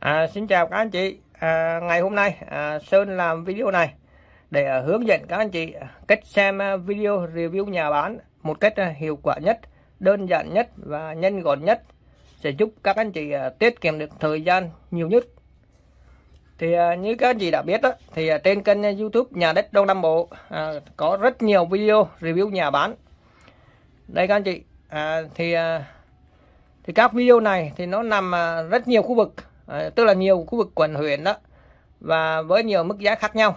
À, xin chào các anh chị à, ngày hôm nay à, Sơn làm video này để à, hướng dẫn các anh chị cách xem à, video review nhà bán một cách à, hiệu quả nhất đơn giản nhất và nhanh gọn nhất sẽ giúp các anh chị à, tiết kiệm được thời gian nhiều nhất thì à, như các anh chị đã biết đó, thì à, trên kênh à, YouTube nhà đất Đông Nam Bộ à, có rất nhiều video review nhà bán đây các anh chị à, thì à, thì các video này thì nó nằm à, rất nhiều khu vực Ờ, tức là nhiều khu vực quận huyện đó và với nhiều mức giá khác nhau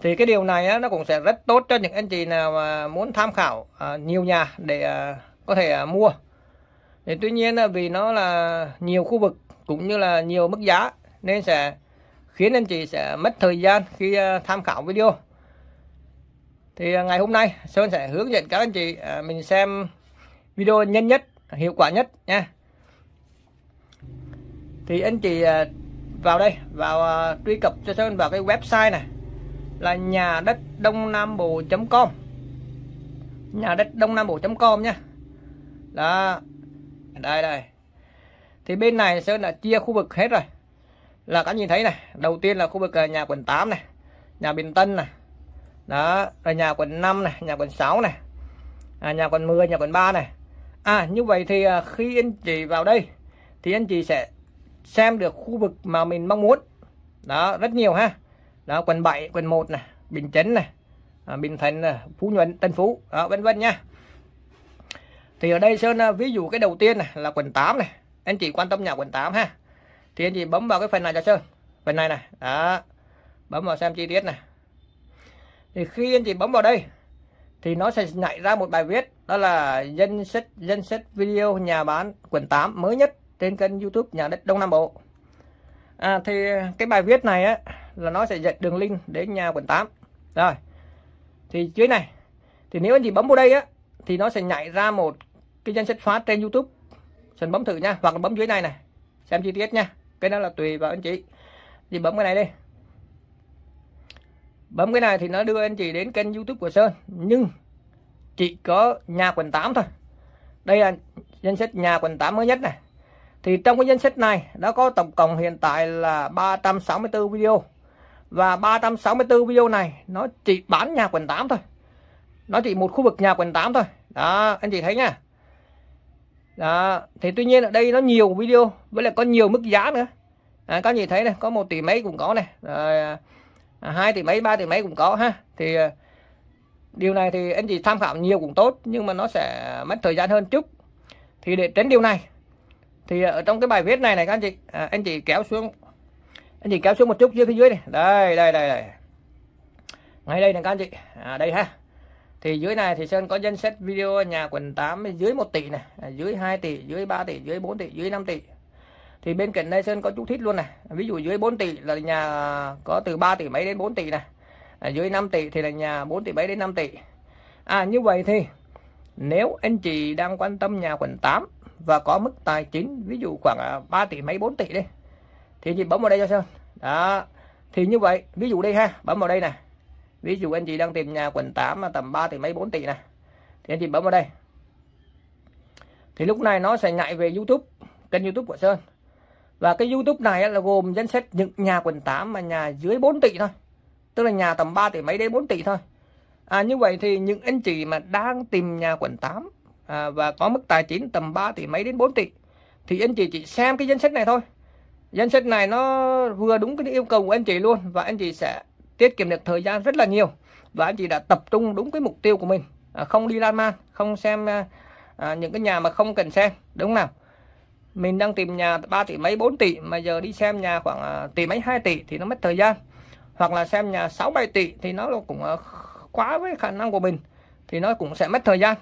thì cái điều này nó cũng sẽ rất tốt cho những anh chị nào mà muốn tham khảo à, nhiều nhà để à, có thể à, mua thì tuy nhiên là vì nó là nhiều khu vực cũng như là nhiều mức giá nên sẽ khiến anh chị sẽ mất thời gian khi tham khảo video thì ngày hôm nay Sơn sẽ hướng dẫn các anh chị mình xem video nhanh nhất hiệu quả nhất nha thì anh chị à, vào đây vào à, truy cập cho sơn vào cái website này là nhà đất đông nam bộ com nhà đất đông nam bộ com nhá đó đây đây thì bên này sơn đã chia khu vực hết rồi là các nhìn thấy này đầu tiên là khu vực à, nhà quận 8 này nhà bình tân này đó là nhà quận 5 này nhà quận 6 này à, nhà quận 10 nhà quận 3 này à như vậy thì khi anh chị vào đây thì anh chị sẽ xem được khu vực mà mình mong muốn đó rất nhiều ha đó quận 7 quận 1 này Bình Chánh này à, Bình Thạnh này, Phú Nhuận Tân Phú đó, vân vân nha thì ở đây Sơn à, ví dụ cái đầu tiên này là quận 8 này anh chị quan tâm nhà quận 8 ha thì anh chị bấm vào cái phần này cho Sơn phần này này đó bấm vào xem chi tiết này thì khi anh chị bấm vào đây thì nó sẽ nhảy ra một bài viết đó là danh sách danh sách video nhà bán quận 8 mới nhất trên kênh youtube nhà đất Đông Nam Bộ à, thì cái bài viết này á, là nó sẽ dẫn đường link đến nhà quận 8 rồi thì dưới này thì nếu anh chị bấm vào đây á thì nó sẽ nhảy ra một cái danh sách phát trên YouTube sần bấm thử nha hoặc là bấm dưới này này xem chi tiết nha cái đó là tùy vào anh chị thì bấm cái này đi bấm cái này thì nó đưa anh chị đến kênh YouTube của Sơn nhưng chỉ có nhà quận 8 thôi đây là danh sách nhà quận 8 mới nhất này thì trong cái danh sách này đã có tổng cộng hiện tại là 364 video và 364 video này nó chỉ bán nhà quần 8 thôi nó chỉ một khu vực nhà quần 8 thôi đó anh chị thấy nha đó thì tuy nhiên ở đây nó nhiều video với lại có nhiều mức giá nữa à, có gì thấy này có một tỷ mấy cũng có này rồi à, hai tỷ mấy ba tỷ mấy cũng có ha thì à, điều này thì anh chị tham khảo nhiều cũng tốt nhưng mà nó sẽ mất thời gian hơn chút thì để tránh điều này thì ờ, ở trong cái bài viết này này các anh chị à, anh chị kéo xuống anh chị kéo xuống một chút dưới phía dưới này đây đây đây đây ngay đây này các anh chị à, đây ha thì dưới này thì Sơn có danh sách video nhà quần 8 dưới 1 tỷ này à, dưới 2 tỷ dưới 3 tỷ dưới 4 tỷ dưới 5 tỷ thì bên cạnh đây Sơn có chú thích luôn này ví dụ dưới 4 tỷ là nhà có từ 3 tỷ mấy đến 4 tỷ này à, dưới 5 tỷ thì là nhà 4 tỷ mấy đến 5 tỷ à như vậy thì nếu anh chị đang quan tâm nhà quần 8 và có mức tài chính ví dụ khoảng 3 à, tỷ mấy 4 tỷ đi thì anh chị bấm vào đây cho sơn đó thì như vậy ví dụ đây ha bấm vào đây này ví dụ anh chị đang tìm nhà quận 8 mà tầm 3 tỷ mấy 4 tỷ này thì anh chị bấm vào đây thì lúc này nó sẽ nhảy về YouTube kênh YouTube của Sơn và cái YouTube này là gồm danh sách những nhà quận 8 mà nhà dưới 4 tỷ thôi tức là nhà tầm 3 tỷ mấy đến 4 tỷ thôi à, như vậy thì những anh chị mà đang tìm nhà quận 8 à, và có mức tài chính tầm 3 tỷ mấy đến 4 tỷ thì anh chị chỉ xem cái danh sách này thôi danh sách này nó vừa đúng cái yêu cầu của anh chị luôn và anh chị sẽ tiết kiệm được thời gian rất là nhiều và anh chị đã tập trung đúng cái mục tiêu của mình à, không đi lan man không xem à, à những cái nhà mà không cần xem đúng không nào mình đang tìm nhà 3 tỷ mấy 4 tỷ mà giờ đi xem nhà khoảng à, tỷ mấy 2 tỷ thì nó mất thời gian hoặc là xem nhà 6 7 tỷ thì nó cũng à, quá với khả năng của mình thì nó cũng sẽ mất thời gian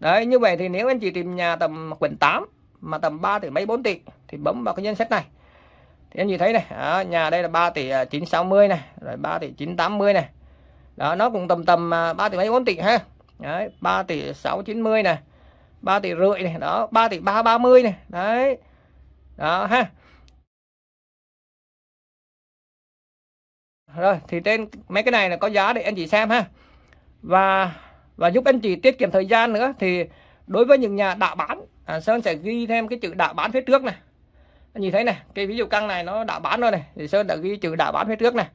đấy như vậy thì nếu anh chị tìm nhà tầm quận 8 mà tầm 3 tỷ mấy 4 tỷ thì bấm vào cái danh sách này thì anh chị thấy này đó, nhà đây là 3 tỷ 960 à, này rồi 3 tỷ 980 này đó nó cũng tầm tầm 3 à, tỷ mấy 4 tỷ ha đấy 3 tỷ 690 này 3 tỷ rưỡi này đó 3 tỷ 330 này đấy đó ha rồi thì trên mấy cái này là có giá để anh chị xem ha và và giúp anh chị tiết kiệm thời gian nữa thì đối với những nhà đã bán à, Sơn sẽ ghi thêm cái chữ đã bán phía trước này anh nhìn thấy này cái ví dụ căn này nó đã bán rồi này thì Sơn đã ghi chữ đã bán phía trước này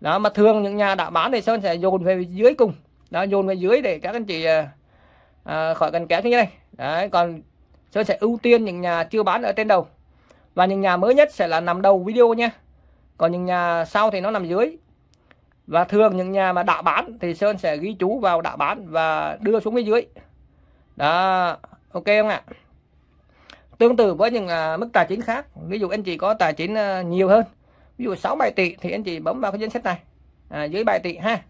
đó mà thường những nhà đã bán thì Sơn sẽ dồn về dưới cùng đó dồn về dưới để các anh chị à, à khỏi cần kéo như thế này đấy còn Sơn sẽ ưu tiên những nhà chưa bán ở trên đầu và những nhà mới nhất sẽ là nằm đầu video nha còn những nhà sau thì nó nằm dưới và thường những nhà mà đã bán thì sơn sẽ ghi chú vào đã bán và đưa xuống bên dưới đó ok không ạ tương tự với những à, mức tài chính khác ví dụ anh chị có tài chính à, nhiều hơn ví dụ 6 7 tỷ thì anh chị bấm vào cái danh sách này à, dưới 7 tỷ ha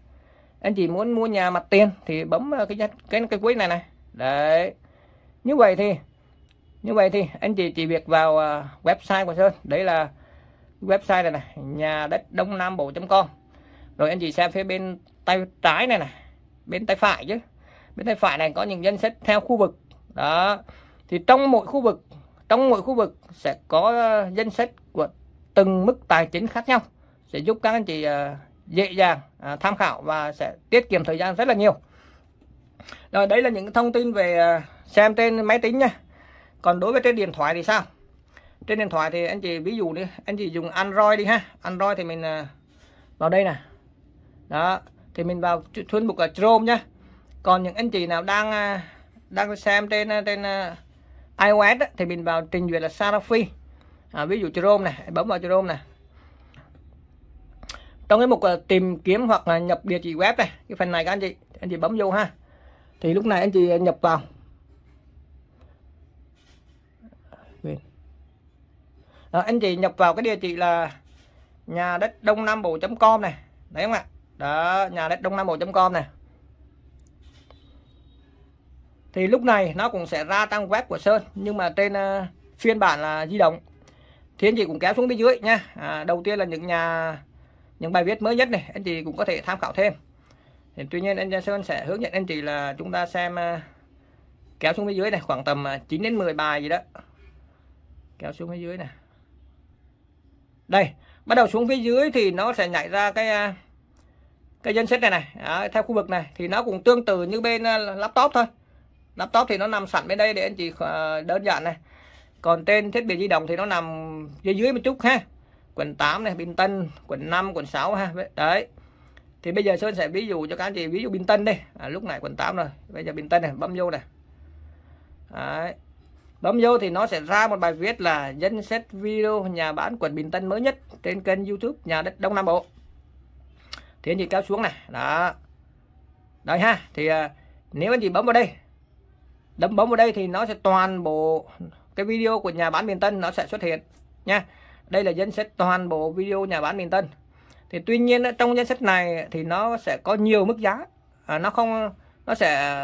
anh chị muốn mua nhà mặt tiền thì bấm cái cái cái cái quỹ này này đấy như vậy thì như vậy thì anh chị chỉ việc vào à, website của Sơn đấy là website này này nhà đất đông nam bộ com rồi anh chị xem phía bên tay trái này này bên tay phải chứ bên tay phải này có những danh sách theo khu vực đó thì trong mỗi khu vực trong mỗi khu vực sẽ có ờ, danh sách của từng mức tài chính khác nhau sẽ giúp các anh chị ờ, dễ dàng ờ, tham khảo và sẽ tiết kiệm thời gian rất là nhiều rồi đây là những thông tin về xem trên máy tính nha còn đối với trên điện thoại thì sao trên điện thoại thì anh chị ví dụ đi anh chị dùng Android đi ha Android thì mình vào đây nè đó thì mình vào chuyên mục là Chrome nhá còn những anh chị nào đang à, đang xem trên à, trên à, iOS thì mình vào trình duyệt là Safari. à, ví dụ Chrome này bấm vào Chrome này trong cái mục là tìm kiếm hoặc là nhập địa chỉ web này cái phần này các anh chị anh chị bấm vô ha thì lúc này anh chị nhập vào Đó, anh chị nhập vào cái địa chỉ là nhà đất đông nam bộ com này đấy không ạ đó nhà đất đông nam bộ com này thì lúc này nó cũng sẽ ra trang web của Sơn nhưng mà trên uh, phiên bản là di động thì anh chị cũng kéo xuống bên dưới nha à, đầu tiên là những nhà những bài viết mới nhất này anh chị cũng có thể tham khảo thêm thì tuy nhiên anh Sơn sẽ hướng dẫn anh chị là chúng ta xem uh, kéo xuống bên dưới này khoảng tầm 9 ờ, đến 10 bài gì đó kéo xuống bên dưới này đây bắt đầu xuống phía dưới thì nó sẽ nhảy ra cái uh, cái dân xét này này đó, theo khu vực này thì nó cũng tương tự như bên ờ, laptop thôi laptop thì nó nằm sẵn bên đây để anh chị ờ, đơn giản này còn tên thiết bị di động thì nó nằm dưới dưới một chút ha quận 8 này bình tân quận 5 quận 6 ha đấy thì bây giờ Sơn sẽ ví dụ cho các anh chị ví dụ bình tân đây à, lúc này quận 8 rồi bây giờ bình tân này bấm vô này đấy. bấm vô thì nó sẽ ra một bài viết là dân xét video nhà bán quận bình tân mới nhất trên kênh YouTube nhà đất Đông Nam Bộ thì anh chị kéo xuống này đó đấy ha thì à, nếu anh chị bấm vào đây đấm bấm vào đây thì nó sẽ toàn bộ cái video của nhà bán miền Tân nó sẽ xuất hiện nha đây là danh sách toàn bộ video nhà bán miền Tân thì tuy nhiên trong danh sách này thì nó sẽ có nhiều mức giá à, nó không nó sẽ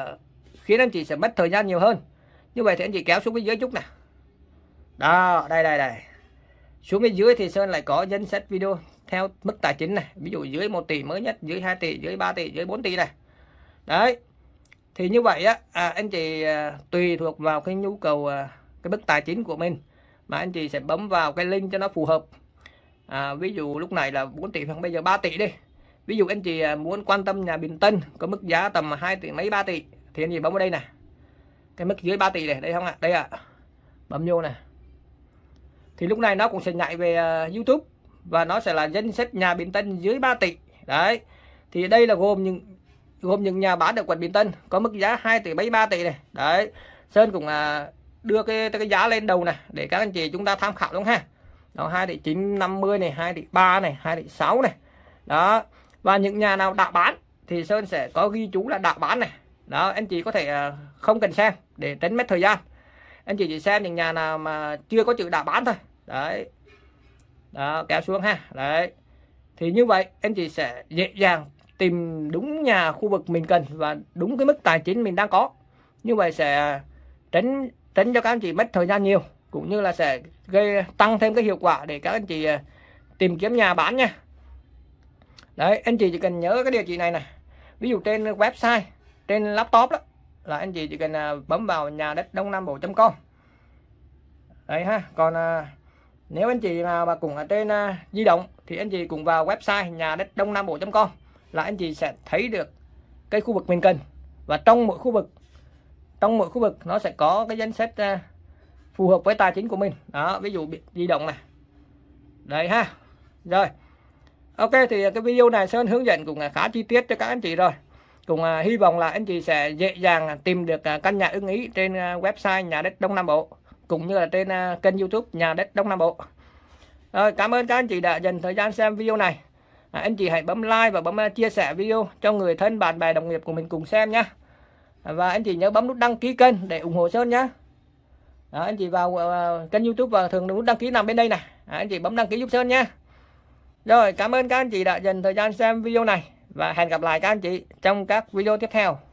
khiến anh chị sẽ mất thời gian nhiều hơn như vậy thì anh chị kéo xuống cái dưới chút nè đó đây đây đây xuống bên dưới thì Sơn lại có danh sách video theo mức tài chính này ví dụ dưới 1 tỷ mới nhất dưới 2 tỷ dưới 3 tỷ dưới 4 tỷ này đấy thì như vậy á à, anh chị à, tùy thuộc vào cái nhu cầu à, cái mức tài chính của mình mà anh chị sẽ bấm vào cái link cho nó phù hợp à, ví dụ lúc này là 4 tỷ hoặc bây giờ 3 tỷ đi ví dụ anh chị à, muốn quan tâm nhà Bình Tân có mức giá tầm 2 tỷ mấy 3 tỷ thì anh chị bấm vào đây nè cái mức dưới 3 tỷ này đây không ạ à? đây ạ à. bấm vô nè thì lúc này nó cũng sẽ nhảy về ờ, YouTube và nó sẽ là danh sách nhà Bình Tân dưới 3 tỷ đấy thì đây là gồm những gồm những nhà bán được quận Bình Tân có mức giá 2 tỷ mấy 73 tỷ này đấy Sơn cũng là đưa cái cái giá lên đầu này để các anh chị chúng ta tham khảo luôn ha đó 2 tỷ 950 này 2 tỷ 3 này 2 tỷ 6 này đó và những nhà nào đã bán thì Sơn sẽ có ghi chú là đã bán này đó anh chị có thể ờ, không cần xem để tránh mất thời gian anh chị chỉ xem những nhà nào mà chưa có chữ đã bán thôi đấy đó kéo xuống ha đấy thì như vậy anh chị sẽ dễ dàng tìm đúng nhà khu vực mình cần và đúng cái mức tài chính mình đang có như vậy sẽ tránh tránh cho các anh chị mất thời gian nhiều cũng như là sẽ gây tăng thêm cái hiệu quả để các anh chị à, tìm kiếm nhà bán nha đấy anh chị chỉ cần nhớ cái địa chỉ này này ví dụ trên website trên laptop đó là anh chị chỉ cần à, bấm vào nhà đất đông nam bộ com đấy ha còn à, nếu anh chị mà mà cũng ở trên à, di động thì anh chị cũng vào website nhà đất đông nam bộ com là anh chị sẽ thấy được cái khu vực mình cần và trong mỗi khu vực trong mỗi khu vực nó sẽ có cái danh sách phù hợp với tài chính của mình đó ví dụ di động này đấy ha rồi ok thì cái video này sơn hướng dẫn cũng là khá chi tiết cho các anh chị rồi cũng à, hy vọng là anh chị sẽ dễ dàng tìm được à, căn nhà ưng ý trên à, website nhà đất Đông Nam Bộ cũng như là trên kênh YouTube nhà đất Đông Nam Bộ rồi cảm ơn các anh chị đã dành thời gian xem video này à, anh chị hãy bấm like và bấm chia sẻ video cho người thân bạn bè đồng nghiệp của mình cùng xem nhé và anh chị nhớ bấm nút đăng ký kênh để ủng hộ Sơn nhé đó, anh chị vào uh, kênh YouTube và thường nút đăng ký nằm bên đây này. À, anh chị bấm đăng ký giúp Sơn nhé. Rồi, cảm ơn các anh chị đã dành thời gian xem video này và hẹn gặp lại các anh chị trong các video tiếp theo